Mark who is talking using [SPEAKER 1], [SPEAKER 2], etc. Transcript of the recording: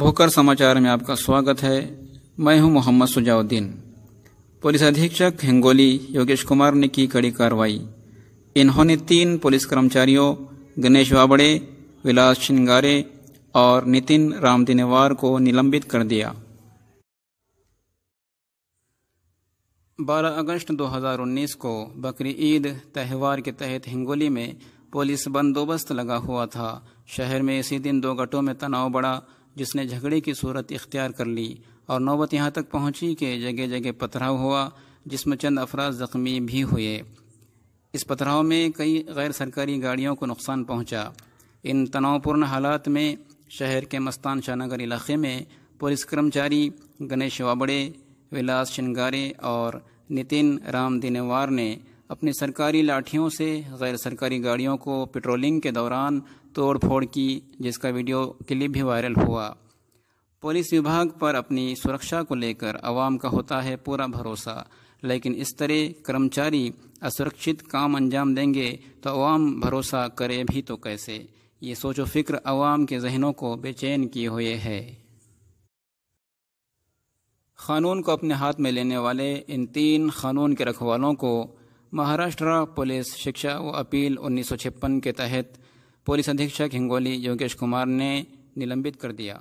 [SPEAKER 1] भोकर समाचार में आपका स्वागत है मैं हूं मोहम्मद सुजाउद्दीन पुलिस अधीक्षक हिंगोली योगेश कुमार ने की कड़ी कार्रवाई इन्होंने तीन पुलिस कर्मचारियों गणेश वाबड़े विलास शिंगारे और नितिन रामदिनेवार को निलंबित कर दिया 12 अगस्त 2019 को बकरी ईद त्यौहार के तहत हिंगोली में पुलिस बंदोबस्त लगा हुआ था शहर में इसी दिन दो गटों में तनाव बढ़ा जिसने झगड़े की सूरत इख्तियार कर ली और नौबत यहाँ तक पहुँची कि जगह जगह पथराव हुआ जिसमें चंद अफराज ज़ख्मी भी हुए इस पथराव में कई गैर सरकारी गाड़ियों को नुकसान पहुँचा इन तनावपूर्ण हालात में शहर के मस्तान शाहनगर इलाके में पुलिस कर्मचारी गणेश वाबड़े विलास शिंगारे और नितिन राम दिनेवार ने अपनी सरकारी लाठियों से गैर सरकारी गाड़ियों को पेट्रोलिंग के दौरान तोड़ फोड़ की जिसका वीडियो क्लिप भी वायरल हुआ पुलिस विभाग पर अपनी सुरक्षा को लेकर आवाम का होता है पूरा भरोसा लेकिन इस तरह कर्मचारी असुरक्षित काम अंजाम देंगे तो अवाम भरोसा करे भी तो कैसे ये सोचो फिक्र अवाम के जहनों को बेचैन किए हुए है क़ानून को अपने हाथ में लेने वाले इन तीन क़ानून के रखवालों को महाराष्ट्र पुलिस शिक्षा व अपील उन्नीस के तहत पुलिस अधीक्षक हिंगोली योगेश कुमार ने निलंबित कर दिया